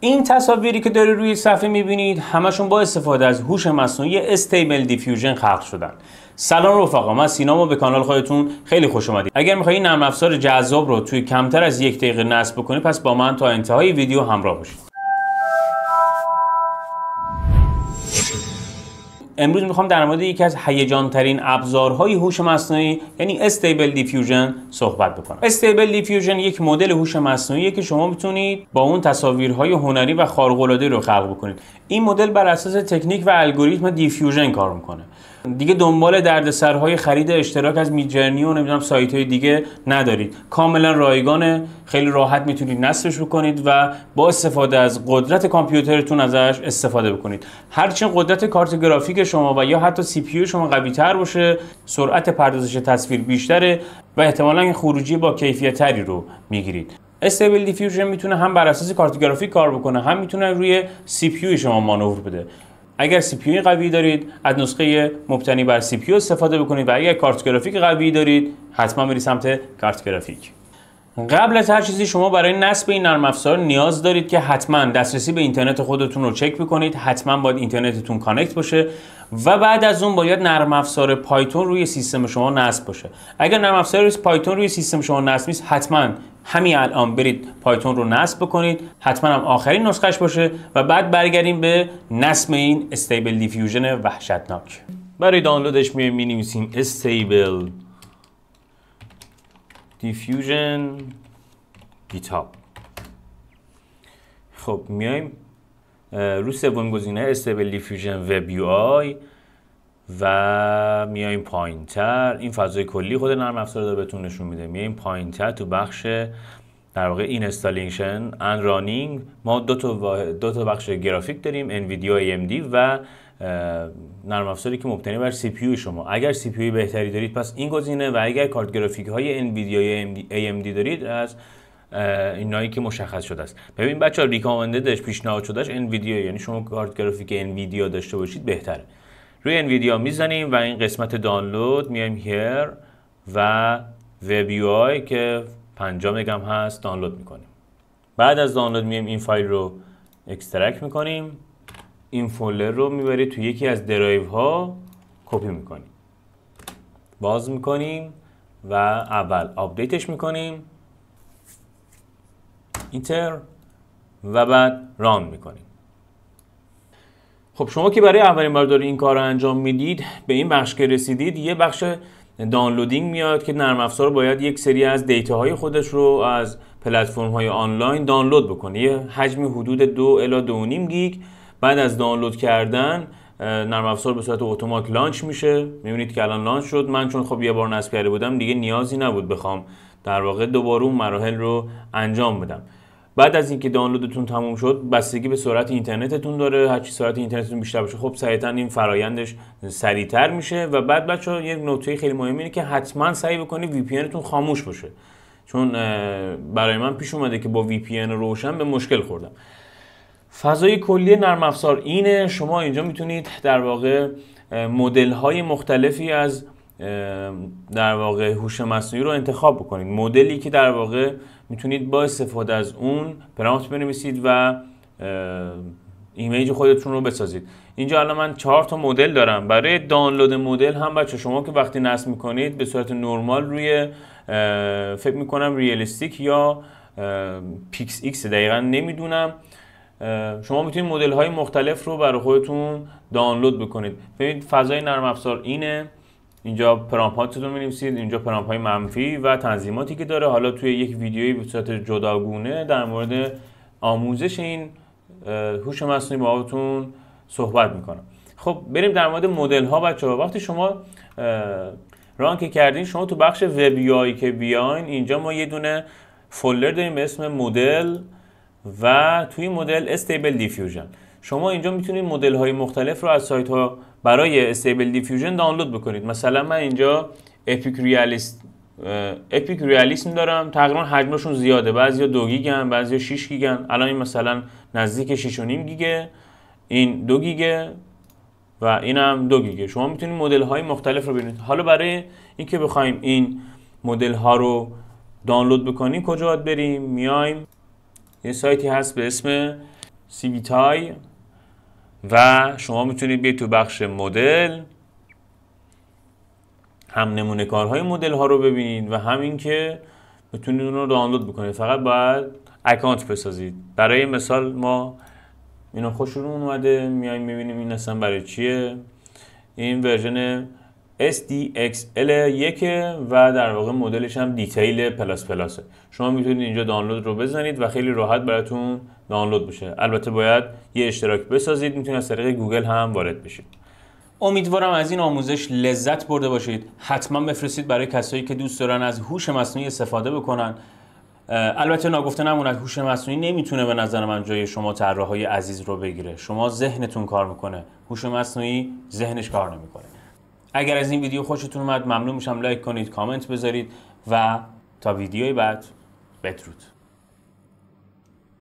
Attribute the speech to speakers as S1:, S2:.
S1: این تصاویری که داری روی صفحه میبینید همشون با استفاده از هوش مصنوعی استیبل دیفیوژن خلق شدن سلام رفقا من و به کانال خودتون خیلی خوش اومدید اگر میخوایی نرم افزار جذاب رو توی کمتر از یک دقیقه نصب بکنی پس با من تا انتهای ویدیو همراه باشید امروز میخوام در مورد یکی از هیجان ترین ابزارهای هوش مصنوعی یعنی استیبل دیفیوژن صحبت بکنم استیبل دیفیوژن یک مدل هوش مصنوعیه که شما میتونید با اون تصاویرهای هنری و خارق العاده رو خلق بکنید این مدل بر اساس تکنیک و الگوریتم دیفیوژن کار میکنه دیگه دنبال دردسرهای خرید اشتراک از میجرنی و نمیدونم سایت های دیگه ندارید کاملا رایگانه خیلی راحت میتونید نصبش بکنید و با استفاده از قدرت کامپیوترتون ازش استفاده بکنید هرچند قدرت کارت گرافیک شما و یا حتی سی پی شما قوی تر باشه سرعت پردازش تصویر بیشتره و احتمالا خروجی با کیفیت تری رو میگیرید استیبل دیفیوژن میتونه هم بر اساس کارتوگرافی کار بکنه هم میتونه روی سی پی شما مانور بده اگر سی پی قوی دارید از نسخه مبتنی بر سی پی استفاده بکنید و اگر گرافیک قوی دارید حتما برید سمت گرافیک. قبل از هر چیزی شما برای نصب این نرم افزار نیاز دارید که حتما دسترسی به اینترنت خودتون رو چک بکنید حتما باید اینترنتتون کانکت باشه و بعد از اون باید نرم افزار پایتون روی سیستم شما نصب باشه اگر نرم افزار پایتون روی سیستم شما نصب نیست حتما همین الان برید پایتون رو نصب بکنید حتما هم آخرین نسخش باشه و بعد برگردیم به نصب این استیبل دیفیوژن وحشتناک برای دانلودش می استیبل دیفیوژن گیت هاب خب میایم رو سوم گزینه استیبل دیفیوژن وب یو آی و میایم پایین تر این فضای کلی خود نرم افزار داره بهتون نشون میده میایم پایین تر تو بخش در واقع این استالینشن ان رانینگ ما دو تا, دو تا بخش گرافیک داریم انویدیا دی و نرم افزاری که مبتنی بر سی پی شما اگر سی پی بهتری دارید پس این گزینه و اگر کارت گرافیک های انویدیا یا AMD دارید از اینایی که مشخص شده است ببین بچه ها داشت پیشنهاد اش انویدیا یعنی شما کارت گرافیک انویدیا داشته باشید بهتره روی انویدیا میزنیم و این قسمت دانلود میایم هیر و وب آی که 5 مگم هست دانلود میکنیم بعد از دانلود میایم این فایل رو اکسترکت میکنیم این فولر رو میبری تو یکی از درایو ها کپی میکنیم باز میکنیم و اول آپدیتش میکنیم اینتر و بعد ران میکنیم خب شما که برای اولین بار دارید این کار رو انجام میدید به این بخش که رسیدید یه بخش دانلودینگ میاد که نرم افزار باید یک سری از دیتا های خودش رو از پلتفرم های آنلاین دانلود بکنه یه حجم حدود دو الا دو نیم گیگ بعد از دانلود کردن نرم افزار به صورت اتومات لانچ میشه میبینید که الان لانچ شد من چون خب یه بار نصب کرده بودم دیگه نیازی نبود بخوام در واقع دوباره اون مراحل رو انجام بدم بعد از اینکه دانلودتون تموم شد بستگی به سرعت اینترنتتون داره هر چی سرعت اینترنتتون بیشتر باشه خب سریعا این فرایندش سریعتر میشه و بعد بچه یک نکته خیلی مهم اینه که حتما سعی بکنید وی پی خاموش باشه چون برای من پیش اومده که با وی پی روشن به مشکل خوردم فضای کلی نرم افزار اینه شما اینجا میتونید در واقع مدل های مختلفی از در واقع هوش مصنوعی رو انتخاب بکنید مدلی که در واقع میتونید با استفاده از اون پرامپت بنویسید و ایمیج خودتون رو بسازید اینجا الان من چهار تا مدل دارم برای دانلود مدل هم بچه شما که وقتی نصب میکنید به صورت نرمال روی فکر میکنم ریالیستیک یا پیکس ایکس دقیقا نمیدونم شما میتونید مدل های مختلف رو برای خودتون دانلود بکنید ببینید فضای نرم افزار اینه اینجا پرامپ هاتون می اینجا پرامپ های منفی و تنظیماتی که داره حالا توی یک ویدیویی به صورت جداگونه در مورد آموزش این هوش مصنوعی باهاتون صحبت میکنم خب بریم در مورد مدل ها بچه وقتی شما رانک کردین شما تو بخش وب که بیاین اینجا ما یه دونه فولدر داریم به اسم مدل و توی مدل استیبل دیفیوژن شما اینجا میتونید مدل های مختلف رو از سایت ها برای استیبل دیفیوژن دانلود بکنید مثلا من اینجا اپیک ریالیست اپیک ریالیسم دارم تقریبا حجمشون زیاده بعضیا 2 گیگن بعضیا 6 گیگن الان این مثلا نزدیک نیم گیگه این دو گیگه و این هم دو گیگه شما میتونید مدل های مختلف رو ببینید حالا برای اینکه بخوایم این مدل ها رو دانلود بکنیم کجا باید بریم میایم یه سایتی هست به اسم تای و شما میتونید بیاید تو بخش مدل هم نمونه کارهای مدل ها رو ببینید و همین که میتونید اون رو دانلود بکنید فقط باید اکانت بسازید برای مثال ما اینا خوشمون اومده میایم میبینیم این اصلا برای چیه این ورژن SDXL1 و در واقع مدلش هم دیتیل پلاس پلاسه شما میتونید اینجا دانلود رو بزنید و خیلی راحت براتون دانلود بشه البته باید یه اشتراک بسازید میتونید از طریق گوگل هم وارد بشید امیدوارم از این آموزش لذت برده باشید حتما بفرستید برای کسایی که دوست دارن از هوش مصنوعی استفاده بکنن البته ناگفته نموند هوش مصنوعی نمیتونه به نظر من جای شما طراحهای عزیز رو بگیره شما ذهنتون کار میکنه هوش مصنوعی ذهنش کار نمیکنه اگر از این ویدیو خوشتون اومد ممنون میشم لایک کنید کامنت بذارید و تا ویدیوی بعد بدرود